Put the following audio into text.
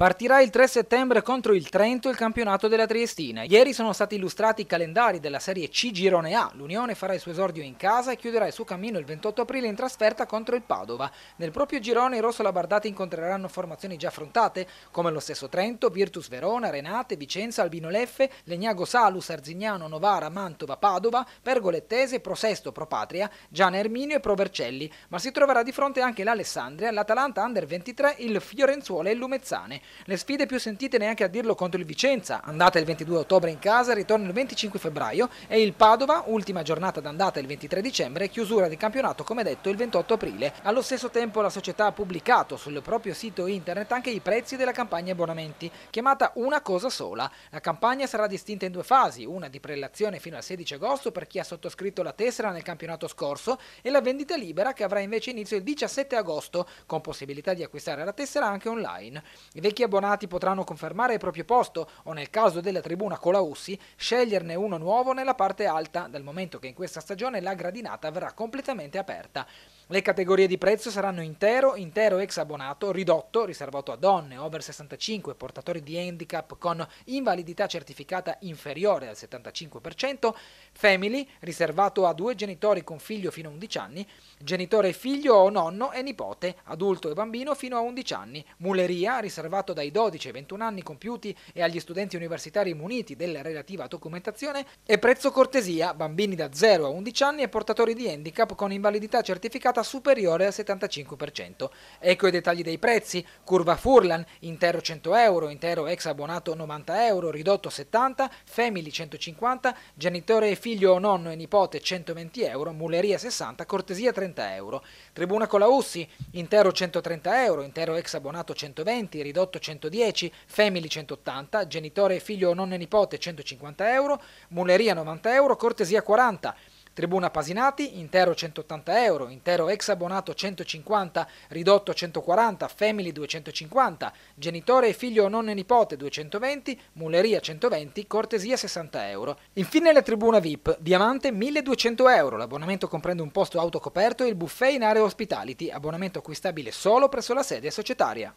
Partirà il 3 settembre contro il Trento il campionato della Triestina. Ieri sono stati illustrati i calendari della Serie C Girone A. L'Unione farà il suo esordio in casa e chiuderà il suo cammino il 28 aprile in trasferta contro il Padova. Nel proprio girone i rosso-labardati incontreranno formazioni già affrontate, come lo stesso Trento, Virtus Verona, Renate, Vicenza, Albino Leffe, Legnago Salus, Arzignano, Novara, Mantova, Padova, Pergolettese, Prosesto, Propatria, Gian Erminio e Provercelli. Ma si troverà di fronte anche l'Alessandria, l'Atalanta Under 23, il Fiorenzuola e il Lumezzane. Le sfide più sentite neanche a dirlo contro il Vicenza, andata il 22 ottobre in casa, ritorno il 25 febbraio e il Padova, ultima giornata d'andata il 23 dicembre chiusura di campionato come detto il 28 aprile. Allo stesso tempo la società ha pubblicato sul proprio sito internet anche i prezzi della campagna abbonamenti, chiamata Una cosa sola. La campagna sarà distinta in due fasi, una di prelazione fino al 16 agosto per chi ha sottoscritto la tessera nel campionato scorso e la vendita libera che avrà invece inizio il 17 agosto, con possibilità di acquistare la tessera anche online. I vecchi vecchi abbonati potranno confermare il proprio posto o nel caso della tribuna Colaussi sceglierne uno nuovo nella parte alta, dal momento che in questa stagione la gradinata verrà completamente aperta. Le categorie di prezzo saranno intero, intero ex abbonato, ridotto, riservato a donne, over 65, portatori di handicap con invalidità certificata inferiore al 75%, family, riservato a due genitori con figlio fino a 11 anni, genitore figlio o nonno e nipote, adulto e bambino fino a 11 anni, muleria, riservato dai 12 ai 21 anni compiuti e agli studenti universitari muniti della relativa documentazione, e prezzo cortesia, bambini da 0 a 11 anni e portatori di handicap con invalidità certificata quota superiore al 75%. Ecco i dettagli dei prezzi, curva Furlan, intero 100 euro, intero ex abbonato 90 euro, ridotto 70, family 150, genitore e figlio o nonno e nipote 120 euro, muleria 60, cortesia 30 euro. Tribuna Colaussi, intero 130 euro, intero ex abbonato 120, ridotto 110, family 180, genitore e figlio o nonno e nipote 150 euro, muleria 90 euro, cortesia 40. Tribuna Pasinati, intero 180 euro, intero ex abbonato 150, ridotto 140, family 250, genitore e figlio o nonno e nipote 220, muleria 120, cortesia 60 euro. Infine la tribuna VIP, diamante 1200 euro, l'abbonamento comprende un posto autocoperto e il buffet in area hospitality, abbonamento acquistabile solo presso la sede societaria.